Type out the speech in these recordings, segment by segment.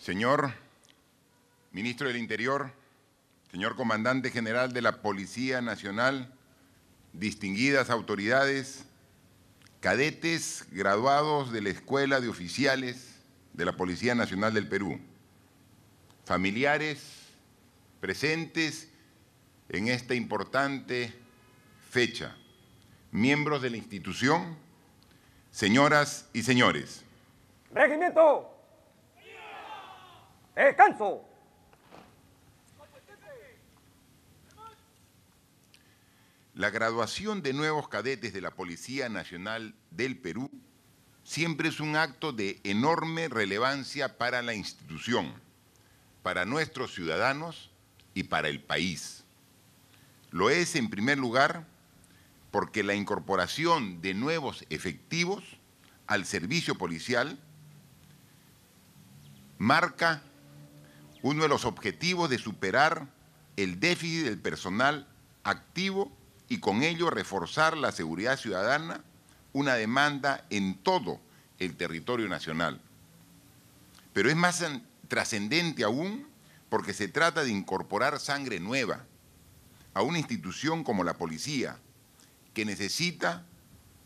Señor Ministro del Interior, señor Comandante General de la Policía Nacional, distinguidas autoridades, cadetes graduados de la Escuela de Oficiales de la Policía Nacional del Perú, familiares presentes en esta importante fecha, miembros de la institución, señoras y señores. Regimiento ¡Descanso! ¡Eh, la graduación de nuevos cadetes de la Policía Nacional del Perú siempre es un acto de enorme relevancia para la institución, para nuestros ciudadanos y para el país. Lo es en primer lugar porque la incorporación de nuevos efectivos al servicio policial marca uno de los objetivos de superar el déficit del personal activo y con ello reforzar la seguridad ciudadana, una demanda en todo el territorio nacional. Pero es más trascendente aún porque se trata de incorporar sangre nueva a una institución como la policía, que necesita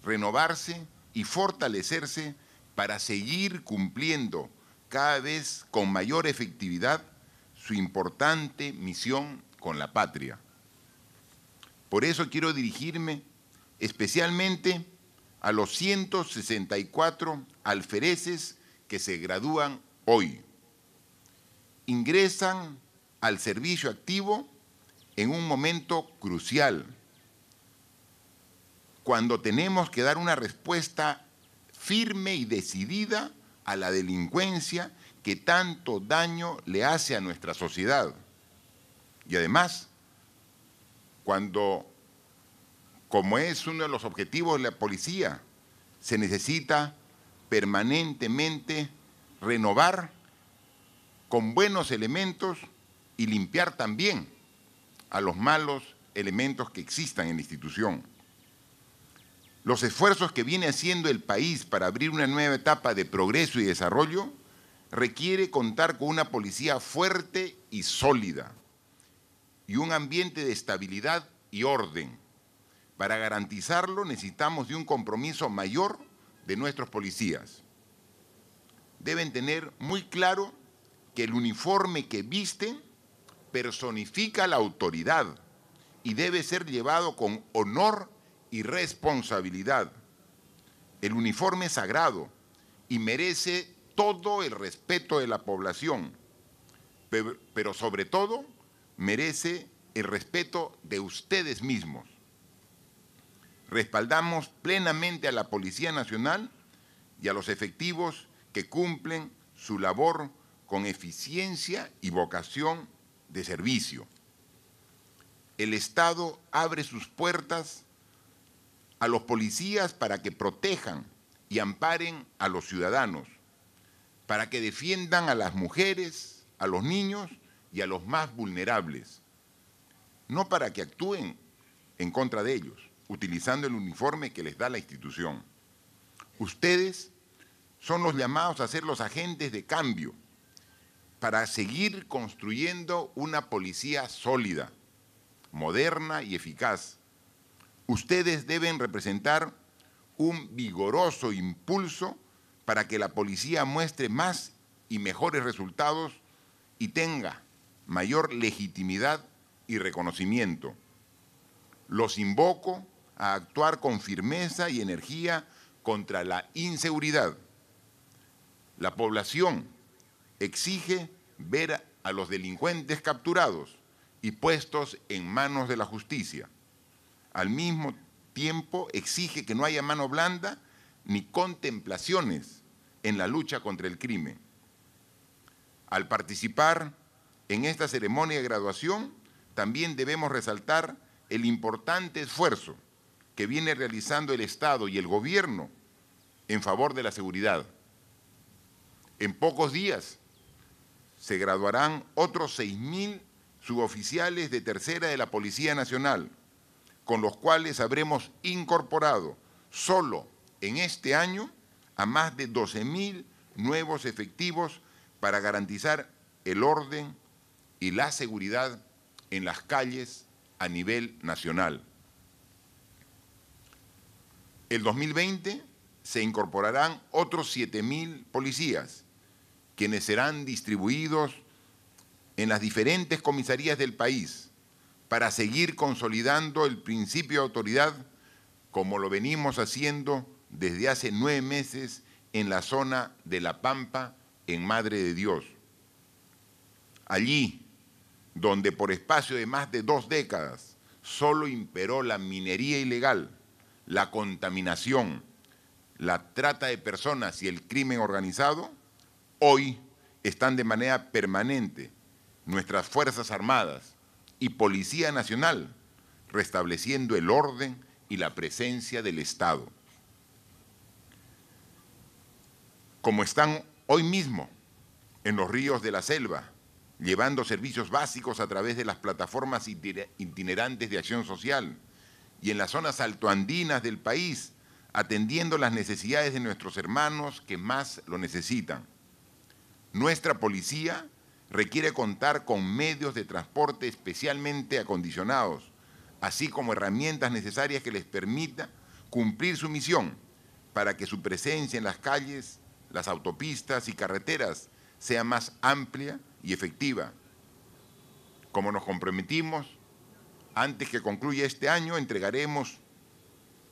renovarse y fortalecerse para seguir cumpliendo cada vez con mayor efectividad su importante misión con la patria. Por eso quiero dirigirme especialmente a los 164 alfereces que se gradúan hoy. Ingresan al servicio activo en un momento crucial, cuando tenemos que dar una respuesta firme y decidida a la delincuencia que tanto daño le hace a nuestra sociedad. Y además, cuando, como es uno de los objetivos de la policía, se necesita permanentemente renovar con buenos elementos y limpiar también a los malos elementos que existan en la institución los esfuerzos que viene haciendo el país para abrir una nueva etapa de progreso y desarrollo requiere contar con una policía fuerte y sólida y un ambiente de estabilidad y orden. Para garantizarlo necesitamos de un compromiso mayor de nuestros policías. Deben tener muy claro que el uniforme que visten personifica la autoridad y debe ser llevado con honor y responsabilidad. El uniforme es sagrado y merece todo el respeto de la población, pero sobre todo merece el respeto de ustedes mismos. Respaldamos plenamente a la Policía Nacional y a los efectivos que cumplen su labor con eficiencia y vocación de servicio. El Estado abre sus puertas a los policías para que protejan y amparen a los ciudadanos, para que defiendan a las mujeres, a los niños y a los más vulnerables, no para que actúen en contra de ellos, utilizando el uniforme que les da la institución. Ustedes son los llamados a ser los agentes de cambio para seguir construyendo una policía sólida, moderna y eficaz Ustedes deben representar un vigoroso impulso para que la policía muestre más y mejores resultados y tenga mayor legitimidad y reconocimiento. Los invoco a actuar con firmeza y energía contra la inseguridad. La población exige ver a los delincuentes capturados y puestos en manos de la justicia al mismo tiempo exige que no haya mano blanda ni contemplaciones en la lucha contra el crimen. Al participar en esta ceremonia de graduación, también debemos resaltar el importante esfuerzo que viene realizando el Estado y el Gobierno en favor de la seguridad. En pocos días se graduarán otros 6.000 suboficiales de tercera de la Policía Nacional, con los cuales habremos incorporado solo en este año a más de 12.000 nuevos efectivos para garantizar el orden y la seguridad en las calles a nivel nacional. El 2020 se incorporarán otros 7.000 policías, quienes serán distribuidos en las diferentes comisarías del país, para seguir consolidando el principio de autoridad como lo venimos haciendo desde hace nueve meses en la zona de La Pampa, en Madre de Dios. Allí, donde por espacio de más de dos décadas solo imperó la minería ilegal, la contaminación, la trata de personas y el crimen organizado, hoy están de manera permanente nuestras Fuerzas Armadas, y Policía Nacional, restableciendo el orden y la presencia del Estado. Como están hoy mismo en los ríos de la selva, llevando servicios básicos a través de las plataformas itinerantes de acción social y en las zonas altoandinas del país, atendiendo las necesidades de nuestros hermanos que más lo necesitan. Nuestra policía requiere contar con medios de transporte especialmente acondicionados, así como herramientas necesarias que les permita cumplir su misión para que su presencia en las calles, las autopistas y carreteras sea más amplia y efectiva. Como nos comprometimos, antes que concluya este año entregaremos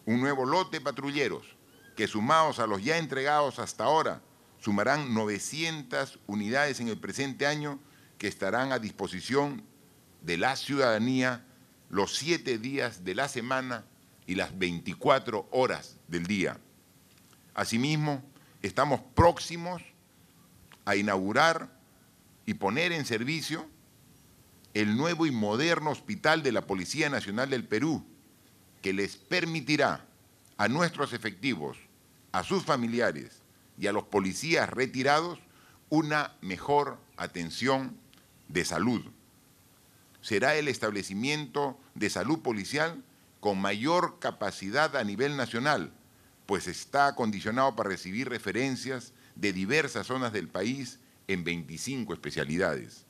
un nuevo lote de patrulleros que sumados a los ya entregados hasta ahora sumarán 900 unidades en el presente año que estarán a disposición de la ciudadanía los siete días de la semana y las 24 horas del día. Asimismo, estamos próximos a inaugurar y poner en servicio el nuevo y moderno hospital de la Policía Nacional del Perú, que les permitirá a nuestros efectivos, a sus familiares y a los policías retirados una mejor atención de salud. Será el establecimiento de salud policial con mayor capacidad a nivel nacional, pues está acondicionado para recibir referencias de diversas zonas del país en 25 especialidades.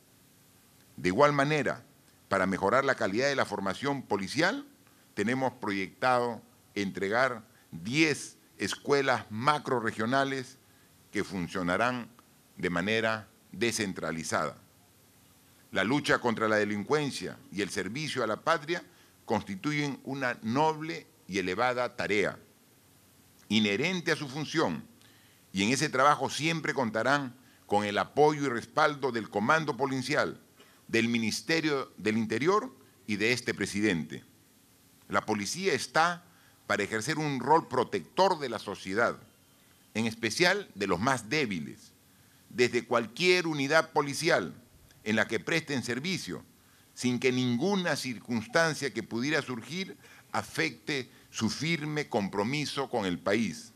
De igual manera, para mejorar la calidad de la formación policial, tenemos proyectado entregar 10 escuelas macroregionales que funcionarán de manera descentralizada. La lucha contra la delincuencia y el servicio a la patria constituyen una noble y elevada tarea, inherente a su función, y en ese trabajo siempre contarán con el apoyo y respaldo del Comando Policial, del Ministerio del Interior y de este presidente. La policía está para ejercer un rol protector de la sociedad, en especial de los más débiles, desde cualquier unidad policial en la que presten servicio, sin que ninguna circunstancia que pudiera surgir afecte su firme compromiso con el país.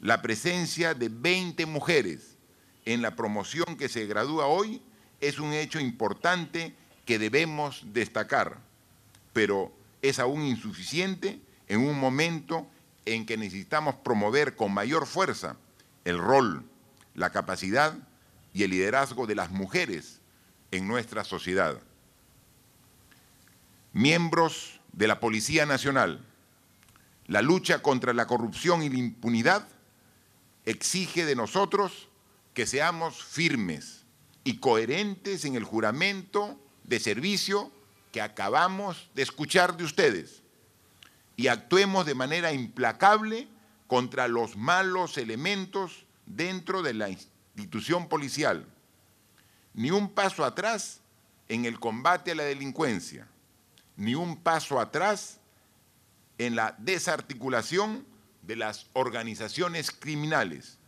La presencia de 20 mujeres en la promoción que se gradúa hoy es un hecho importante que debemos destacar, pero es aún insuficiente en un momento en que necesitamos promover con mayor fuerza el rol, la capacidad y el liderazgo de las mujeres en nuestra sociedad. Miembros de la Policía Nacional, la lucha contra la corrupción y la impunidad exige de nosotros que seamos firmes y coherentes en el juramento de servicio que acabamos de escuchar de ustedes y actuemos de manera implacable contra los malos elementos dentro de la institución policial. Ni un paso atrás en el combate a la delincuencia, ni un paso atrás en la desarticulación de las organizaciones criminales,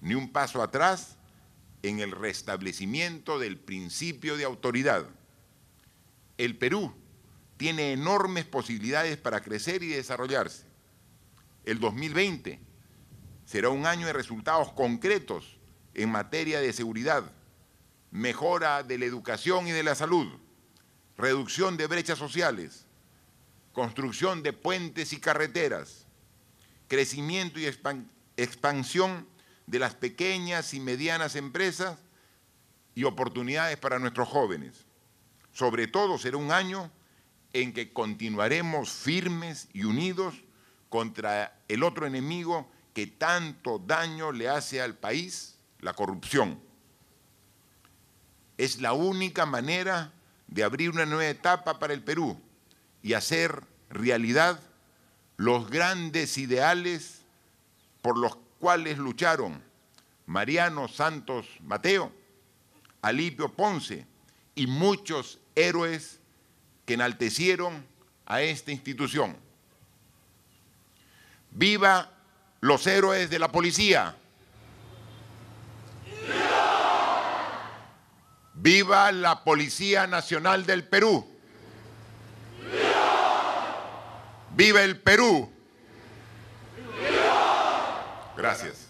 ni un paso atrás en el restablecimiento del principio de autoridad el Perú tiene enormes posibilidades para crecer y desarrollarse. El 2020 será un año de resultados concretos en materia de seguridad, mejora de la educación y de la salud, reducción de brechas sociales, construcción de puentes y carreteras, crecimiento y expansión de las pequeñas y medianas empresas y oportunidades para nuestros jóvenes. Sobre todo será un año en que continuaremos firmes y unidos contra el otro enemigo que tanto daño le hace al país, la corrupción. Es la única manera de abrir una nueva etapa para el Perú y hacer realidad los grandes ideales por los cuales lucharon Mariano Santos Mateo, Alipio Ponce, y muchos héroes que enaltecieron a esta institución. ¡Viva los héroes de la policía! ¡Viva! la Policía Nacional del Perú! ¡Viva, ¡Viva el Perú! Gracias.